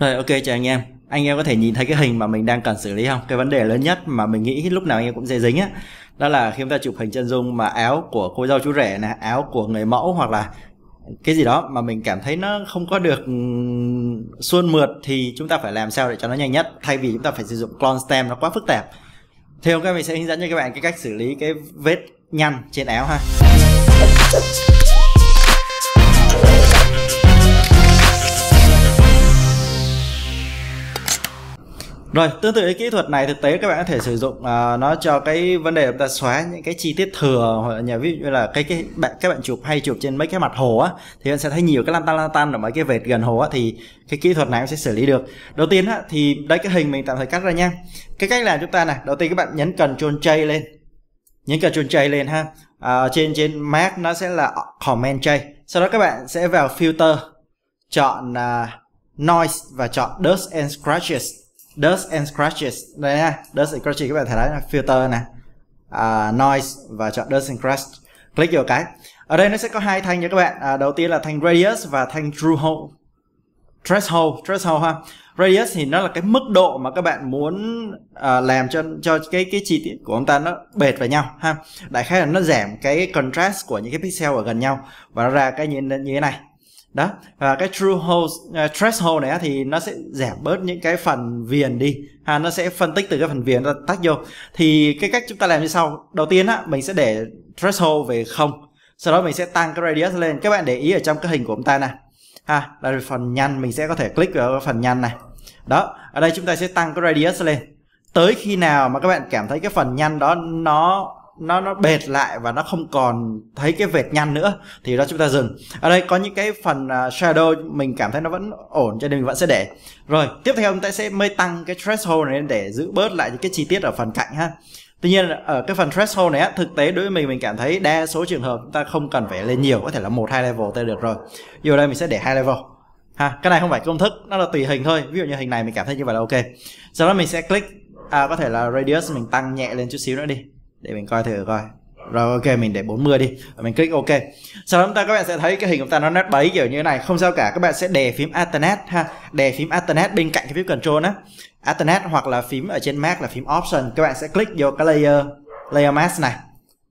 Rồi ok chào anh em anh em có thể nhìn thấy cái hình mà mình đang cần xử lý không? Cái vấn đề lớn nhất mà mình nghĩ lúc nào anh em cũng dễ dính á đó là khi chúng ta chụp hình chân dung mà áo của cô dâu chú rể nè, áo của người mẫu hoặc là cái gì đó mà mình cảm thấy nó không có được ừ, suôn mượt thì chúng ta phải làm sao để cho nó nhanh nhất thay vì chúng ta phải sử dụng clone stem nó quá phức tạp. Thì hôm nay mình sẽ hướng dẫn cho các bạn cái cách xử lý cái vết nhăn trên áo ha. Rồi, tương tự cái kỹ thuật này thực tế các bạn có thể sử dụng uh, nó cho cái vấn đề chúng ta xóa những cái chi tiết thừa hoặc là nhà ví dụ như là cái cái bạn các bạn chụp hay chụp trên mấy cái mặt hồ á thì bạn sẽ thấy nhiều cái lăn tăn lăn tăn ở mấy cái vệt gần hồ á thì cái kỹ thuật này cũng sẽ xử lý được. Đầu tiên á thì đây cái hình mình tạm thời cắt ra nha. Cái cách làm chúng ta này, đầu tiên các bạn nhấn cần Ctrl chay lên. Nhấn Ctrl chay lên ha. Uh, trên trên Mac nó sẽ là comment chay. Sau đó các bạn sẽ vào filter, chọn uh, noise và chọn dust and scratches dust and scratches đây nha dust and scratches các bạn thấy đấy là filter nè, uh, noise và chọn dust and scratch click vào cái ở đây nó sẽ có hai thanh nha các bạn à, đầu tiên là thanh radius và thanh true hole threshold threshold ha radius thì nó là cái mức độ mà các bạn muốn uh, làm cho cho cái cái chi tiết của ông ta nó bệt vào nhau ha đại khái là nó giảm cái contrast của những cái pixel ở gần nhau và nó ra cái nhìn như thế này đó và cái true host uh, threshold này thì nó sẽ giảm bớt những cái phần viền đi ha nó sẽ phân tích từ cái phần viền ra tách vô thì cái cách chúng ta làm như sau đầu tiên á mình sẽ để threshold về không sau đó mình sẽ tăng cái radius lên các bạn để ý ở trong cái hình của chúng ta nè ha là phần nhanh mình sẽ có thể click vào phần nhanh này đó ở đây chúng ta sẽ tăng cái radius lên tới khi nào mà các bạn cảm thấy cái phần nhanh đó nó nó nó bệt lại và nó không còn thấy cái vệt nhăn nữa thì đó chúng ta dừng ở đây có những cái phần à, shadow mình cảm thấy nó vẫn ổn cho nên mình vẫn sẽ để rồi tiếp theo chúng ta sẽ mới tăng cái threshold này để giữ bớt lại những cái chi tiết ở phần cạnh ha Tuy nhiên ở cái phần threshold này á, thực tế đối với mình mình cảm thấy đa số trường hợp chúng ta không cần phải lên nhiều có thể là một hai level tới được rồi. Dù đây mình sẽ để hai level. Ha, cái này không phải công thức, nó là tùy hình thôi. Ví dụ như hình này mình cảm thấy như vậy là ok. Sau đó mình sẽ click à, có thể là radius mình tăng nhẹ lên chút xíu nữa đi để mình coi thử coi rồi ok mình để 40 đi rồi mình click ok sau đó chúng ta các bạn sẽ thấy cái hình chúng ta nó nét bấy kiểu như thế này không sao cả các bạn sẽ đè phím alternate ha đè phím alternate bên cạnh cái phím control á alternate hoặc là phím ở trên mac là phím option các bạn sẽ click vô cái layer layer mask này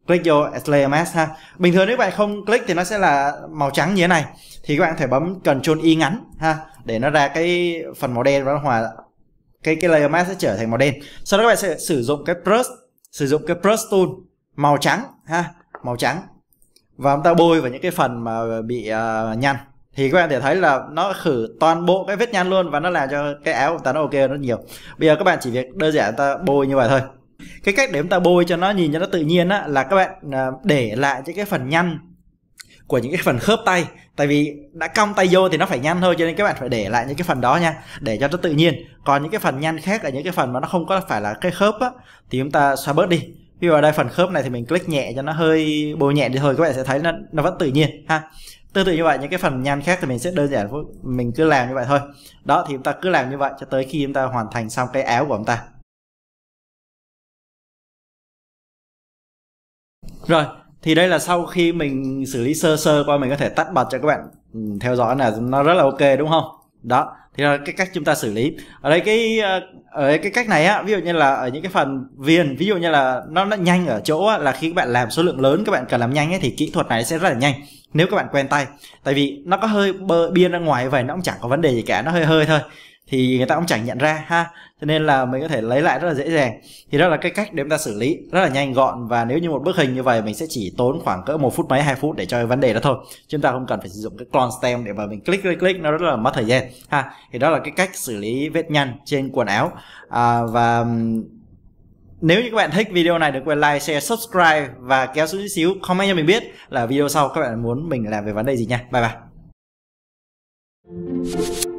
click vô layer mask ha bình thường nếu bạn không click thì nó sẽ là màu trắng như thế này thì các bạn có thể bấm control y ngắn ha để nó ra cái phần màu đen và nó hòa cái cái layer mask sẽ trở thành màu đen sau đó các bạn sẽ sử dụng cái brush sử dụng cái brush tool màu trắng ha màu trắng và chúng ta bôi vào những cái phần mà bị uh, nhăn thì các bạn thể thấy là nó khử toàn bộ cái vết nhăn luôn và nó làm cho cái áo của ta nó ok rất nhiều bây giờ các bạn chỉ việc đơn giản ta bôi như vậy thôi cái cách để chúng ta bôi cho nó nhìn cho nó tự nhiên á, là các bạn à, để lại những cái phần nhăn của những cái phần khớp tay tại vì đã cong tay vô thì nó phải nhanh thôi cho nên các bạn phải để lại những cái phần đó nha để cho nó tự nhiên còn những cái phần nhanh khác là những cái phần mà nó không có phải là cái khớp á thì chúng ta xóa bớt đi ví dụ ở đây phần khớp này thì mình click nhẹ cho nó hơi bôi nhẹ đi thôi các bạn sẽ thấy nó nó vẫn tự nhiên ha tương tự như vậy những cái phần nhanh khác thì mình sẽ đơn giản mình cứ làm như vậy thôi đó thì chúng ta cứ làm như vậy cho tới khi chúng ta hoàn thành xong cái áo của chúng ta rồi thì đây là sau khi mình xử lý sơ sơ qua mình có thể tắt bật cho các bạn ừ, theo dõi là nó rất là ok đúng không đó thì là cái cách chúng ta xử lý ở đây cái ờ, ở cái cách này á ví dụ như là ở những cái phần viền ví dụ như là nó nó nhanh ở chỗ á, là khi các bạn làm số lượng lớn các bạn cần làm nhanh ấy, thì kỹ thuật này sẽ rất là nhanh nếu các bạn quen tay tại vì nó có hơi bơ biên ra ngoài vậy nó cũng chẳng có vấn đề gì cả nó hơi hơi thôi thì người ta cũng chẳng nhận ra ha cho nên là mình có thể lấy lại rất là dễ dàng thì đó là cái cách để chúng ta xử lý rất là nhanh gọn và nếu như một bức hình như vậy mình sẽ chỉ tốn khoảng cỡ một phút mấy hai phút để cho vấn đề đó thôi chúng ta không cần phải sử dụng cái clone stem để mà mình click click click nó rất là mất thời gian ha thì đó là cái cách xử lý vết nhăn trên quần áo à, và nếu như các bạn thích video này đừng quên like, share, subscribe và kéo xuống chút xíu comment cho mình biết là video sau các bạn muốn mình làm về vấn đề gì nha. Bye bye.